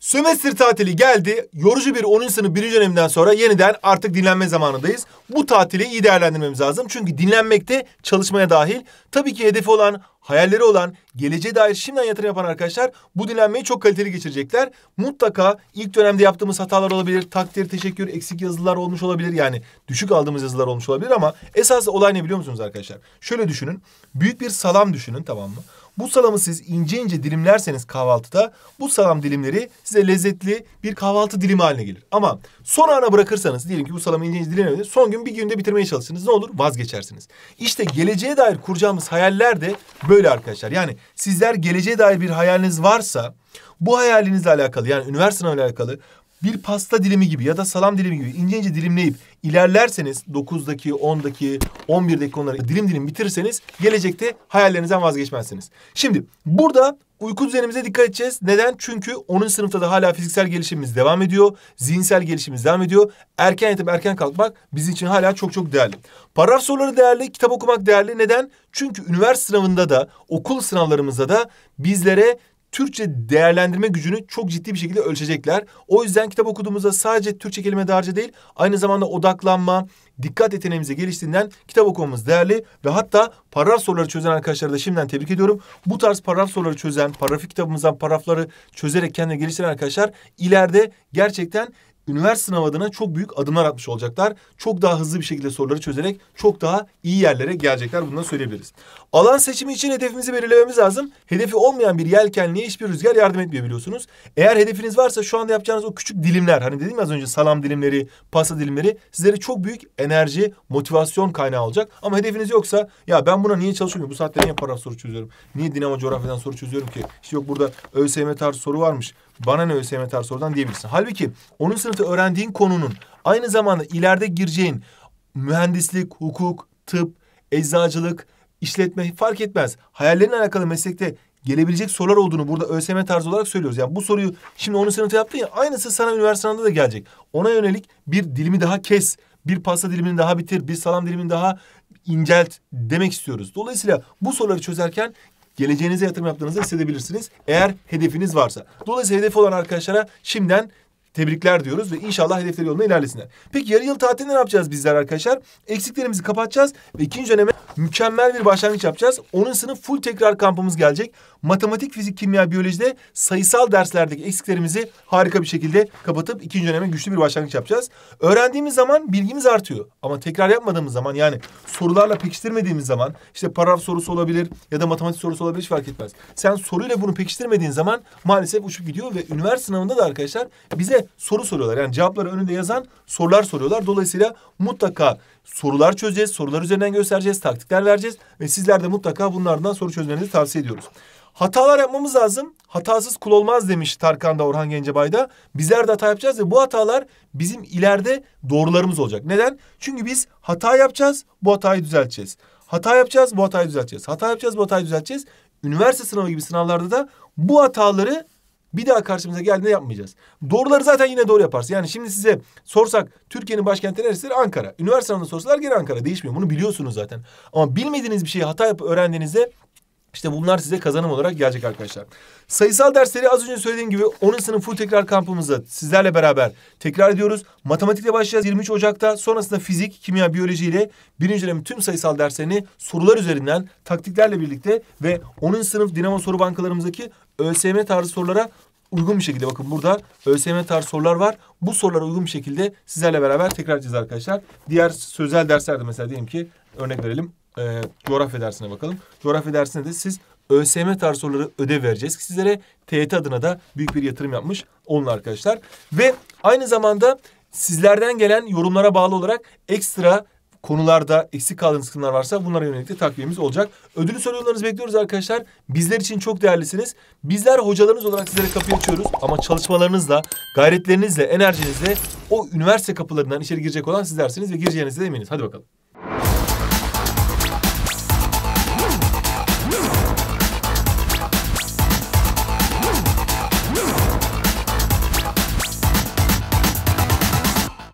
Sömestr tatili geldi. Yorucu bir 10. sınıf 1. döneminden sonra yeniden artık dinlenme zamanındayız. Bu tatili iyi değerlendirmemiz lazım. Çünkü dinlenmek de çalışmaya dahil. Tabii ki hedefi olan, hayalleri olan, geleceğe dair şimdiden yatırım yapan arkadaşlar bu dinlenmeyi çok kaliteli geçirecekler. Mutlaka ilk dönemde yaptığımız hatalar olabilir. Takdir, teşekkür, eksik yazılar olmuş olabilir. Yani düşük aldığımız yazılar olmuş olabilir ama esas olay ne biliyor musunuz arkadaşlar? Şöyle düşünün. Büyük bir salam düşünün tamam mı? Bu salamı siz ince ince dilimlerseniz kahvaltıda bu salam dilimleri size lezzetli bir kahvaltı dilimi haline gelir. Ama son ana bırakırsanız diyelim ki bu salamı ince ince dilimlemediniz. Son gün bir günde bitirmeye çalışırsınız. Ne olur? Vazgeçersiniz. İşte geleceğe dair kuracağımız hayaller de böyle arkadaşlar. Yani sizler geleceğe dair bir hayaliniz varsa bu hayalinizle alakalı yani üniversite sınavıyla alakalı bir pasta dilimi gibi ya da salam dilimi gibi ince ince dilimleyip ilerlerseniz 9'daki, 10'daki, 11'deki konuları dilim dilim bitirirseniz gelecekte hayallerinizden vazgeçmezsiniz. Şimdi burada uyku düzenimize dikkat edeceğiz. Neden? Çünkü 10. sınıfta da hala fiziksel gelişimimiz devam ediyor. Zihinsel gelişimimiz devam ediyor. Erken yatıp erken kalkmak bizim için hala çok çok değerli. Paragraf soruları değerli, kitap okumak değerli. Neden? Çünkü üniversite sınavında da, okul sınavlarımızda da bizlere Türkçe değerlendirme gücünü çok ciddi bir şekilde ölçecekler. O yüzden kitap okuduğumuzda sadece Türkçe kelime dağarcığı değil, aynı zamanda odaklanma, dikkat yeteneğimizi geliştiğinden kitap okumamız değerli ve hatta paragraf soruları çözen arkadaşları da şimdiden tebrik ediyorum. Bu tarz paragraf soruları çözen, paragrafı kitabımızdan paragrafları çözerek kendini geliştiren arkadaşlar ileride gerçekten üniversite sınav adına çok büyük adımlar atmış olacaklar. Çok daha hızlı bir şekilde soruları çözerek çok daha iyi yerlere gelecekler. Bunu da söyleyebiliriz. Alan seçimi için hedefimizi belirlememiz lazım. Hedefi olmayan bir yelkenliğe hiçbir rüzgar yardım etmiyor biliyorsunuz. Eğer hedefiniz varsa şu anda yapacağınız o küçük dilimler hani dedim az önce salam dilimleri, pasta dilimleri sizlere çok büyük enerji, motivasyon kaynağı olacak. Ama hedefiniz yoksa ya ben buna niye çalışıyorum? Bu saatte niye paragraf soru çözüyorum? Niye dinamo coğrafyadan soru çözüyorum ki? İşte yok burada ÖSYM tarz soru varmış. Bana ne ÖSYM tarz sorudan diyebilirsin. Halbuki onun sınıf üniversitede öğrendiğin konunun aynı zamanda ileride gireceğin mühendislik, hukuk, tıp, eczacılık, işletme fark etmez. Hayallerinle alakalı meslekte gelebilecek sorular olduğunu burada ÖSYM tarzı olarak söylüyoruz. Yani bu soruyu şimdi onun sınıfta yaptın ya aynısı sana üniversitede da gelecek. Ona yönelik bir dilimi daha kes, bir pasta dilimini daha bitir, bir salam dilimini daha incelt demek istiyoruz. Dolayısıyla bu soruları çözerken geleceğinize yatırım yaptığınızı hissedebilirsiniz. Eğer hedefiniz varsa. Dolayısıyla hedefi olan arkadaşlara şimdiden tebrikler diyoruz ve inşallah hedefleri yolunda ilerlesinler. Peki yarı yıl tatilinde ne yapacağız bizler arkadaşlar? Eksiklerimizi kapatacağız ve ikinci döneme mükemmel bir başlangıç yapacağız. Onun sınıf full tekrar kampımız gelecek. Matematik, fizik, kimya, biyolojide sayısal derslerdeki eksiklerimizi harika bir şekilde kapatıp ikinci döneme güçlü bir başlangıç yapacağız. Öğrendiğimiz zaman bilgimiz artıyor. Ama tekrar yapmadığımız zaman yani sorularla pekiştirmediğimiz zaman işte paragraf sorusu olabilir ya da matematik sorusu olabilir hiç fark etmez. Sen soruyla bunu pekiştirmediğin zaman maalesef uçup gidiyor ve üniversite sınavında da arkadaşlar bize soru soruyorlar. Yani cevapları önünde yazan sorular soruyorlar. Dolayısıyla mutlaka sorular çözeceğiz. Sorular üzerinden göstereceğiz. Taktikler vereceğiz. Ve sizler de mutlaka bunlardan soru çözmenizi tavsiye ediyoruz. Hatalar yapmamız lazım. Hatasız kul olmaz demiş Tarkan da Orhan Gencebay Bizler de hata yapacağız ve bu hatalar bizim ileride doğrularımız olacak. Neden? Çünkü biz hata yapacağız, bu hatayı düzelteceğiz. Hata yapacağız, bu hatayı düzelteceğiz. Hata yapacağız, bu hatayı düzelteceğiz. Üniversite sınavı gibi sınavlarda da bu hataları bir daha karşımıza geldiğinde yapmayacağız. Doğruları zaten yine doğru yaparsın. Yani şimdi size sorsak Türkiye'nin başkenti neresidir? Ankara. Üniversite sınavında sorsalar gene Ankara. Değişmiyor. Bunu biliyorsunuz zaten. Ama bilmediğiniz bir şeyi hata yapıp öğrendiğinizde işte bunlar size kazanım olarak gelecek arkadaşlar. Sayısal dersleri az önce söylediğim gibi 10. sınıf full tekrar kampımızda sizlerle beraber tekrar ediyoruz. Matematikle başlayacağız 23 Ocak'ta. Sonrasında fizik, kimya, biyoloji ile birinci dönem tüm sayısal derslerini sorular üzerinden taktiklerle birlikte ve 10. sınıf Dinamo soru bankalarımızdaki ÖSM tarzı sorulara uygun bir şekilde bakın burada ÖSM tarzı sorular var. Bu sorulara uygun bir şekilde sizlerle beraber tekrar edeceğiz arkadaşlar. Diğer sözel derslerde mesela diyelim ki örnek verelim e, coğrafya dersine bakalım. Coğrafya dersinde de siz ÖSYM tarz soruları ödev vereceğiz ki sizlere TYT adına da büyük bir yatırım yapmış olun arkadaşlar. Ve aynı zamanda sizlerden gelen yorumlara bağlı olarak ekstra konularda eksik kaldığınız kısımlar varsa bunlara yönelik de takvimimiz olacak. Ödülü sorularınızı bekliyoruz arkadaşlar. Bizler için çok değerlisiniz. Bizler hocalarınız olarak sizlere kapıyı açıyoruz ama çalışmalarınızla, gayretlerinizle, enerjinizle o üniversite kapılarından içeri girecek olan sizlersiniz ve gireceğinizde eminiz. Hadi bakalım.